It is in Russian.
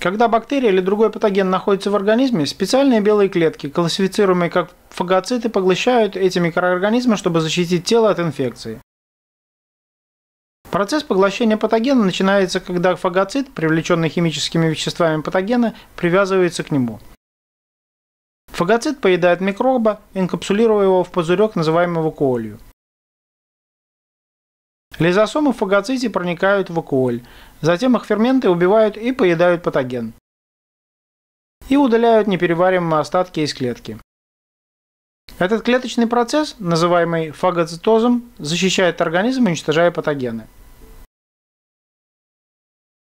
Когда бактерия или другой патоген находится в организме, специальные белые клетки, классифицируемые как фагоциты, поглощают эти микроорганизмы, чтобы защитить тело от инфекции. Процесс поглощения патогена начинается, когда фагоцит, привлеченный химическими веществами патогена, привязывается к нему. Фагоцит поедает микроба, инкапсулируя его в пузырек, называемый коолью. Лизосомы в проникают в вакуоль. Затем их ферменты убивают и поедают патоген. И удаляют непереваримые остатки из клетки. Этот клеточный процесс, называемый фагоцитозом, защищает организм, уничтожая патогены.